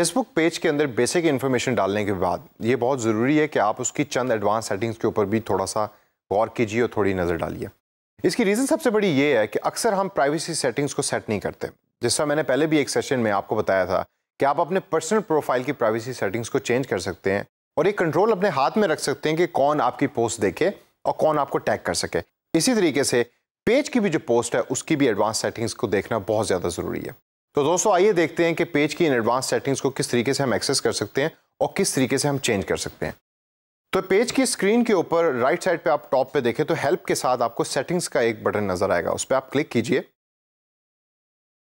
Facebook page के अंदर basic information डालने के बाद ये बहुत ज़रूरी है कि आप उसकी चंद एडवांस सेटिंग्स के ऊपर भी थोड़ा सा गौर कीजिए और थोड़ी नज़र डालिए इसकी रीज़न सबसे बड़ी ये है कि अक्सर हम प्राइवेसी सेटिंग्स को सेट नहीं करते जिसका मैंने पहले भी एक सेशन में आपको बताया था कि आप अपने पर्सनल प्रोफाइल की प्राइवेसी सेटिंग्स को चेंज कर सकते हैं और एक कंट्रोल अपने हाथ में रख सकते हैं कि कौन आपकी पोस्ट देखे और कौन आपको टैग कर सके इसी तरीके से पेज की भी जो पोस्ट है उसकी भी एडवांस सेटिंग्स को देखना बहुत ज़्यादा ज़रूरी है तो दोस्तों आइए देखते हैं कि पेज की इन एडवांस सेटिंग्स को किस तरीके से हम एक्सेस कर सकते हैं और किस तरीके से हम चेंज कर सकते हैं तो पेज की स्क्रीन के ऊपर राइट साइड पे आप टॉप पे देखें तो हेल्प के साथ आपको सेटिंग्स का एक बटन नज़र आएगा उस पर आप क्लिक कीजिए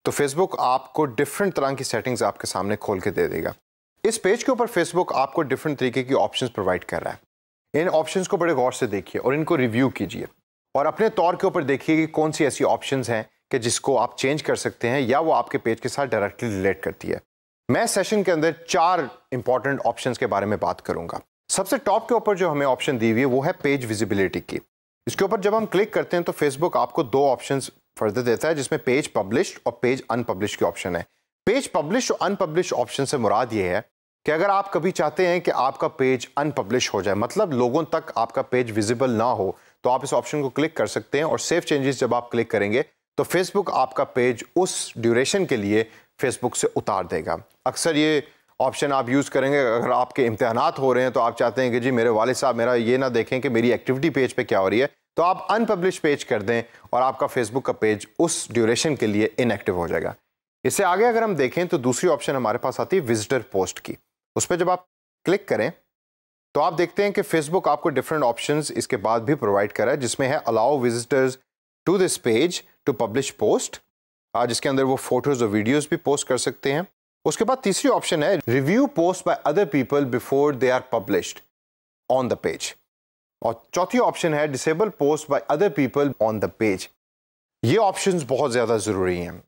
तो फेसबुक आपको डिफरेंट तरह की सेटिंग्स आपके सामने खोल के दे देगा इस पेज के ऊपर फेसबुक आपको डिफरेंट तरीके की ऑप्शन प्रोवाइड कर रहा है इन ऑप्शन को बड़े गौर से देखिए और इनको रिव्यू कीजिए और अपने तौर के ऊपर देखिए कि कौन सी ऐसी ऑप्शन हैं कि जिसको आप चेंज कर सकते हैं या वो आपके पेज के साथ डायरेक्टली रिलेट करती है मैं सेशन के अंदर चार इंपॉर्टेंट ऑप्शंस के बारे में बात करूंगा सबसे टॉप के ऊपर जो हमें ऑप्शन दी हुई है वो है पेज विजिबिलिटी की इसके ऊपर जब हम क्लिक करते हैं तो फेसबुक आपको दो ऑप्शन फर्दर देता है जिसमें पेज पब्लिश और पेज अनपब्लिश के ऑप्शन है पेज पब्लिश और अनपब्लिश ऑप्शन से मुराद ये है कि अगर आप कभी चाहते हैं कि आपका पेज अनपब्लिश हो जाए मतलब लोगों तक आपका पेज विजिबल ना हो तो आप इस ऑप्शन को क्लिक कर सकते हैं और सेफ चेंजेस जब आप क्लिक करेंगे तो फेसबुक आपका पेज उस ड्यूरेशन के लिए फेसबुक से उतार देगा अक्सर ये ऑप्शन आप यूज़ करेंगे अगर आपके इम्तहान हो रहे हैं तो आप चाहते हैं कि जी मेरे वाले साहब मेरा ये ना देखें कि मेरी एक्टिविटी पेज पे क्या हो रही है तो आप अनपब्लिश पेज कर दें और आपका फेसबुक का पेज उस ड्यूरेशन के लिए इनएक्टिव हो जाएगा इससे आगे अगर हम देखें तो दूसरी ऑप्शन हमारे पास आती है विजिटर पोस्ट की उस पर जब आप क्लिक करें तो आप देखते हैं कि फेसबुक आपको डिफरेंट ऑप्शंस इसके बाद भी प्रोवाइड करा है जिसमें है allow visitors to this page to publish post जिसके अंदर वो फोटोज और वीडियोज भी पोस्ट कर सकते हैं उसके बाद तीसरी ऑप्शन है review post by other people before they are published on the page और चौथी ऑप्शन है disable post by other people on the page ये ऑप्शंस बहुत ज़्यादा ज़रूरी हैं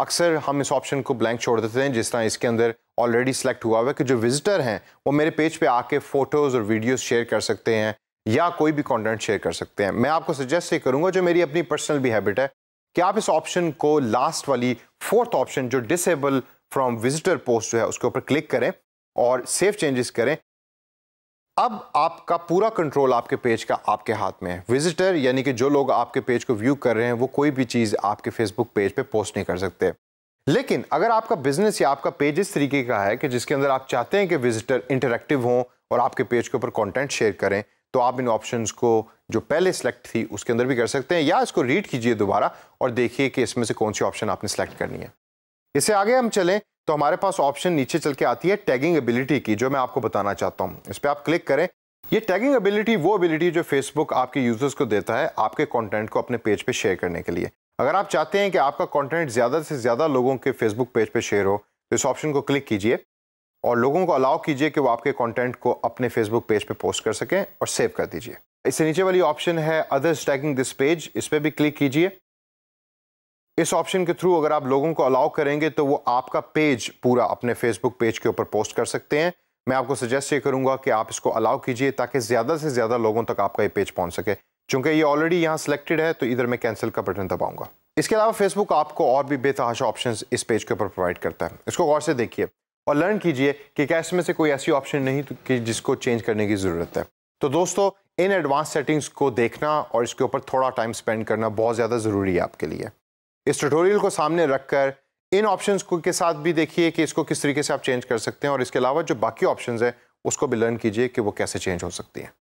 अक्सर हम इस ऑप्शन को ब्लैंक छोड़ देते हैं जिस तरह इसके अंदर ऑलरेडी सेलेक्ट हुआ हुआ है कि जो विजिटर हैं वो मेरे पेज पे आके फ़ोटोज़ और वीडियोस शेयर कर सकते हैं या कोई भी कंटेंट शेयर कर सकते हैं मैं आपको सजेस्ट ये करूंगा जो मेरी अपनी पर्सनल भी हैबिट है कि आप इस ऑप्शन को लास्ट वाली फोर्थ ऑप्शन जो डिसेबल फ्रॉम विजिटर पोस्ट जो है उसके ऊपर क्लिक करें और सेफ चेंजेस करें अब आपका पूरा कंट्रोल आपके पेज का आपके हाथ में है विजिटर यानी कि जो लोग आपके पेज को व्यू कर रहे हैं वो कोई भी चीज़ आपके फेसबुक पेज पे पोस्ट नहीं कर सकते लेकिन अगर आपका बिजनेस या आपका पेज इस तरीके का है कि जिसके अंदर आप चाहते हैं कि विजिटर इंटरेक्टिव हों और आपके पेज के ऊपर कॉन्टेंट शेयर करें तो आप इन ऑप्शन को जो पहले सेलेक्ट थी उसके अंदर भी कर सकते हैं या इसको रीड कीजिए दोबारा और देखिए कि इसमें से कौन सी ऑप्शन आपने सेलेक्ट करनी है इससे आगे हम चलें तो हमारे पास ऑप्शन नीचे चल के आती है टैगिंग एबिलिटी की जो मैं आपको बताना चाहता हूँ इस पर आप क्लिक करें ये टैगिंग एबिलिटी वो एबिलिटी जो फेसबुक आपके यूजर्स को देता है आपके कॉन्टेंट को अपने पेज पर शेयर करने के लिए अगर आप चाहते हैं कि आपका कॉन्टेंट ज़्यादा से ज़्यादा लोगों के फेसबुक पेज पर शेयर हो तो इस ऑप्शन को क्लिक कीजिए और लोगों को अलाउ कीजिए कि वो आपके कंटेंट को अपने फेसबुक पेज पे पोस्ट कर सकें और सेव कर दीजिए इससे नीचे वाली ऑप्शन है अदर्स टैगिंग दिस पेज इस पर भी क्लिक कीजिए इस ऑप्शन के थ्रू अगर आप लोगों को अलाउ करेंगे तो वो आपका पेज पूरा अपने फेसबुक पेज के ऊपर पोस्ट कर सकते हैं मैं आपको सजेस्ट ये करूँगा कि आप इसको अलाउ कीजिए ताकि ज़्यादा से ज़्यादा लोगों तक आपका ये पेज पहुंच सके चूंकि ये ऑलरेडी यहाँ सेलेक्टेड है तो इधर मैं कैंसिल का बटन दबाऊंगा इसके अलावा फेसबुक आपको और भी बेतहाशा ऑप्शन इस पेज के ऊपर प्रोवाइड करता है इसको गौर से देखिए और लर्न कीजिए कि क्या इसमें से कोई ऐसी ऑप्शन नहीं तो कि जिसको चेंज करने की ज़रूरत है तो दोस्तों इन एडवांस सेटिंग्स को देखना और इसके ऊपर थोड़ा टाइम स्पेंड करना बहुत ज़्यादा ज़रूरी है आपके लिए इस ट्यूटोरियल को सामने रखकर इन ऑप्शंस को के साथ भी देखिए कि इसको किस तरीके से आप चेंज कर सकते हैं और इसके अलावा जो बाकी ऑप्शंस हैं उसको भी लर्न कीजिए कि वो कैसे चेंज हो सकती हैं